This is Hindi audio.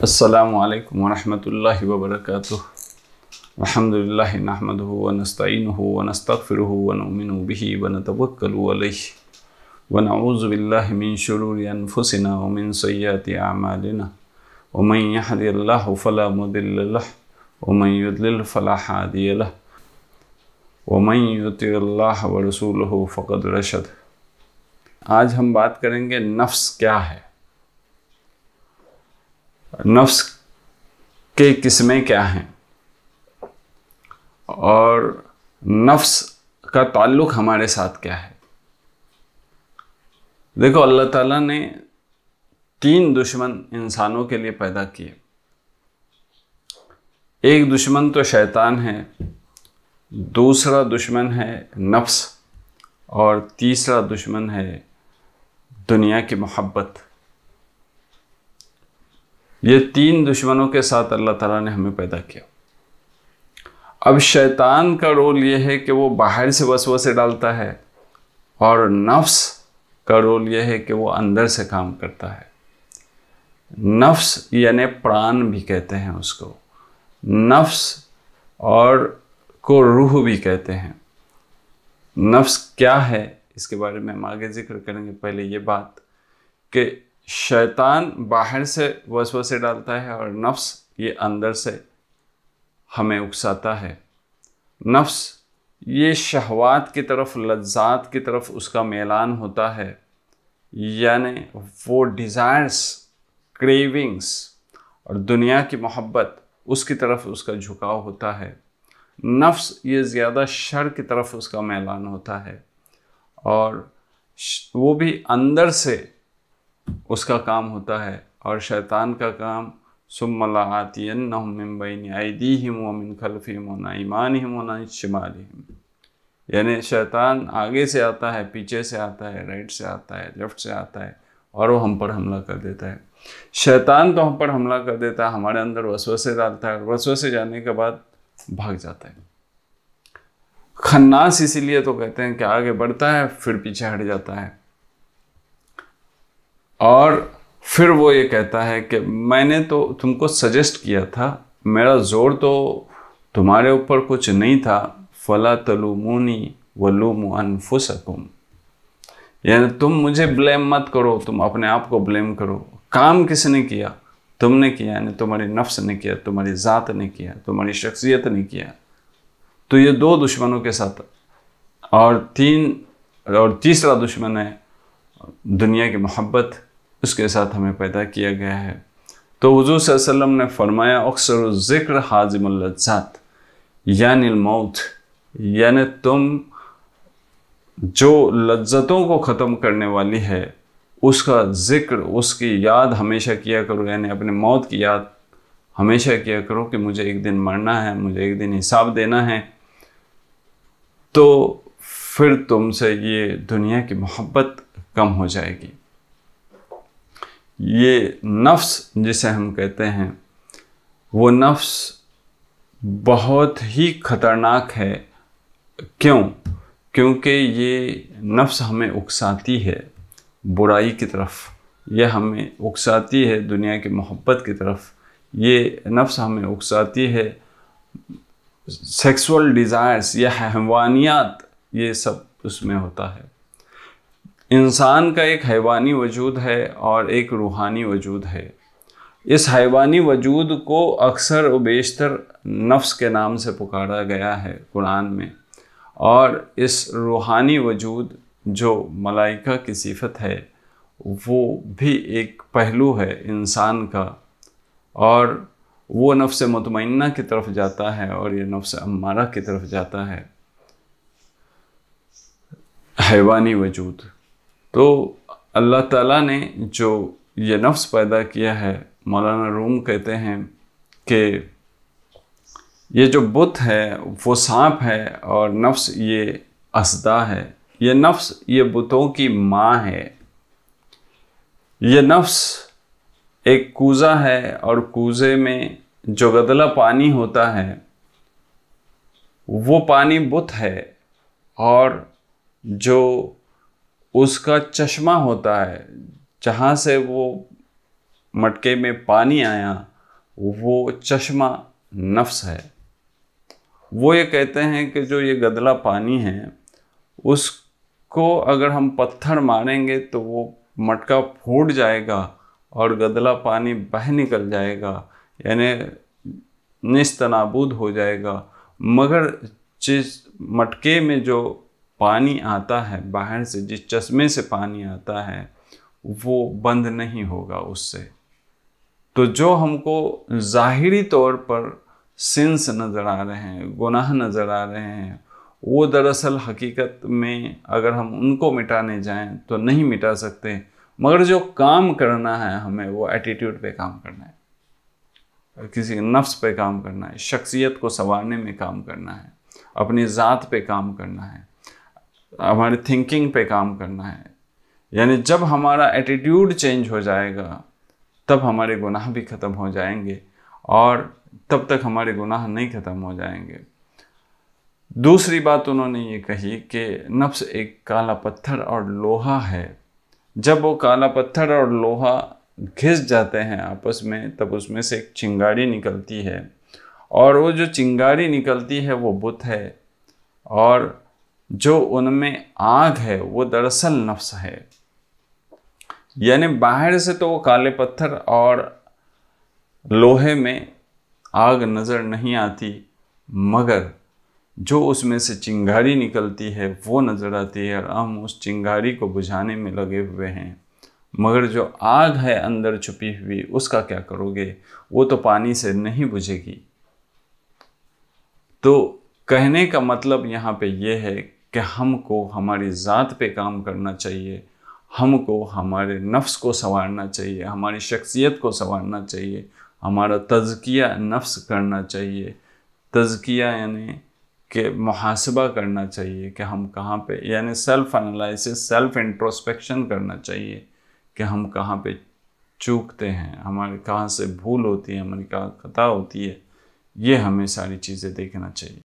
السلام عليكم ورحمة الله وبركاته الحمد لله نحمده ونستعينه ونستغفره ونؤمن به ونتوكل عليه ونعوذ بالله من شرور أنفسنا ومن سيئات أعمالنا ومن يهد الله فلا مضل له ومن يضلل فلا هادي له ومن يطع الله ورسوله فقد رشد ہم بات کریں گے نفس کیا ہے नफ्स के किस्में क्या हैं और नफ्स का ताल्लुक हमारे साथ क्या है देखो अल्लाह ताला ने तीन दुश्मन इंसानों के लिए पैदा किए एक दुश्मन तो शैतान है दूसरा दुश्मन है नफ्स और तीसरा दुश्मन है दुनिया की मोहब्बत ये तीन दुश्मनों के साथ अल्लाह ताला ने हमें पैदा किया अब शैतान का रोल ये है कि वो बाहर से वसवसे डालता है और नफ्स का रोल ये है कि वो अंदर से काम करता है नफ्स यानि प्राण भी कहते हैं उसको नफ्स और को रूह भी कहते हैं नफ्स क्या है इसके बारे में हम आगे जिक्र करेंगे पहले ये बात कि शैतान बाहर से वसवसे डालता है और नफ्स ये अंदर से हमें उकसाता है नफ्स ये शहवात की तरफ लज्जात की तरफ उसका मेलान होता है यानी वो डिज़ायर्स क्रेविंग्स और दुनिया की मोहब्बत उसकी तरफ उसका झुकाव होता है नफ्स ये ज़्यादा शर की तरफ उसका मैलान होता है और वो भी अंदर से उसका काम होता है और शैतान का काम सुमला आतियन मुम्बई हिम वमिन खलफ़ीम ईमान हिम वना शिमाल यानी शैतान आगे से आता है पीछे से आता है राइट से आता है लेफ्ट से आता है और वो हम पर हमला कर देता है शैतान तो हम पर हमला कर देता है हमारे अंदर वसवसे डालता है और वसवसे जाने के बाद भाग जाता है खन्नास इसीलिए तो कहते हैं कि आगे बढ़ता है फिर पीछे हट जाता है और फिर वो ये कहता है कि मैंने तो तुमको सजेस्ट किया था मेरा ज़ोर तो तुम्हारे ऊपर कुछ नहीं था फला तलुमूनी वलूम अनफुसकुम यानी तुम मुझे ब्लेम मत करो तुम अपने आप को ब्लेम करो काम किसने किया तुमने किया यानी तुम्हारी नफ्स ने किया तुम्हारी ज़ात ने किया तुम्हारी शख्सियत ने किया तो ये दो दुश्मनों के साथ और तीन और तीसरा दुश्मन है दुनिया की मोहब्बत उसके साथ हमें पैदा किया गया है तो हजू वसल्लम ने फरमाया अक्सर ज़िक्र हाजिम लज्जात यानि मौत यानि तुम जो लज्जतों को ख़त्म करने वाली है उसका ज़िक्र उसकी याद हमेशा किया करो यानी अपने मौत की याद हमेशा किया करो कि मुझे एक दिन मरना है मुझे एक दिन हिसाब देना है तो फिर तुमसे ये दुनिया की मोहब्बत कम हो जाएगी ये नफ्स जिसे हम कहते हैं वो नफ्स बहुत ही ख़तरनाक है क्यों क्योंकि ये नफ्स हमें उकसाती है बुराई की तरफ यह हमें उकसाती है दुनिया की मोहब्बत की तरफ ये नफ्स हमें उकसाती है सेक्सुअल डिज़ायर्स या हैवानियात ये सब उसमें होता है इंसान का एक हैवानी वजूद है और एक रूहानी वजूद है इस हैवानी वजूद को अक्सर व बेशतर नफ्स के नाम से पुकारा गया है कुरान में और इस रूहानी वजूद जो मलाइका की सिफत है वो भी एक पहलू है इंसान का और वो नफ्स मतमना की तरफ जाता है और ये नफ्स अम्मारा की तरफ जाता है हैवानी वजूद तो अल्लाह ताला ने जो ये नफ्स पैदा किया है मौलाना रूम कहते हैं कि ये जो बुत है वो सांप है और नफ्स ये असदा है ये नफ्स ये बुतों की माँ है ये नफ्स एक कूज़ा है और कूज़े में जो गदला पानी होता है वो पानी बुत है और जो उसका चश्मा होता है जहाँ से वो मटके में पानी आया वो चश्मा नफ्स है वो ये कहते हैं कि जो ये गदला पानी है उसको अगर हम पत्थर मारेंगे तो वो मटका फूट जाएगा और गदला पानी बह निकल जाएगा यानी निस्तनाबूद हो जाएगा मगर जिस मटके में जो पानी आता है बाहर से जिस चश्मे से पानी आता है वो बंद नहीं होगा उससे तो जो हमको ज़ाहरी तौर पर सिंस नज़र आ रहे हैं गुनाह नज़र आ रहे हैं वो दरअसल हकीकत में अगर हम उनको मिटाने जाएं तो नहीं मिटा सकते मगर जो काम करना है हमें वो एटीट्यूड पे काम करना है किसी नफ्स पे काम करना है शख्सियत को संवारने में काम करना है अपनी ज़ात पे काम करना है हमारे थिंकिंग पे काम करना है यानी जब हमारा एटीट्यूड चेंज हो जाएगा तब हमारे गुनाह भी ख़त्म हो जाएंगे और तब तक हमारे गुनाह नहीं ख़त्म हो जाएंगे दूसरी बात उन्होंने ये कही कि नफ्स एक काला पत्थर और लोहा है जब वो काला पत्थर और लोहा घिस जाते हैं आपस में तब उसमें से एक चिंगारी निकलती है और वो जो चिंगारी निकलती है वो बुत है और जो उनमें आग है वो दरअसल नफ्स है यानी बाहर से तो वो काले पत्थर और लोहे में आग नज़र नहीं आती मगर जो उसमें से चिंगारी निकलती है वो नज़र आती है और हम उस चिंगारी को बुझाने में लगे हुए हैं मगर जो आग है अंदर छुपी हुई उसका क्या करोगे वो तो पानी से नहीं बुझेगी तो कहने का मतलब यहाँ पे ये है कि हमको हमारी ज़ात पे काम करना चाहिए हमको हमारे नफ्स को संवारना चाहिए हमारी शख्सियत को संवारना चाहिए हमारा तजकिया नफ्स करना चाहिए तजकिया यानी कि मुहासबा करना चाहिए कि हम कहाँ पे यानी सेल्फ़ एनालिसिस सेल्फ़ इंट्रोस्पेक्शन करना चाहिए कि हम कहाँ पे चूकते हैं हमारे कहाँ से भूल होती है हमारी कहाँ खता होती है ये हमें सारी चीज़ें देखना चाहिए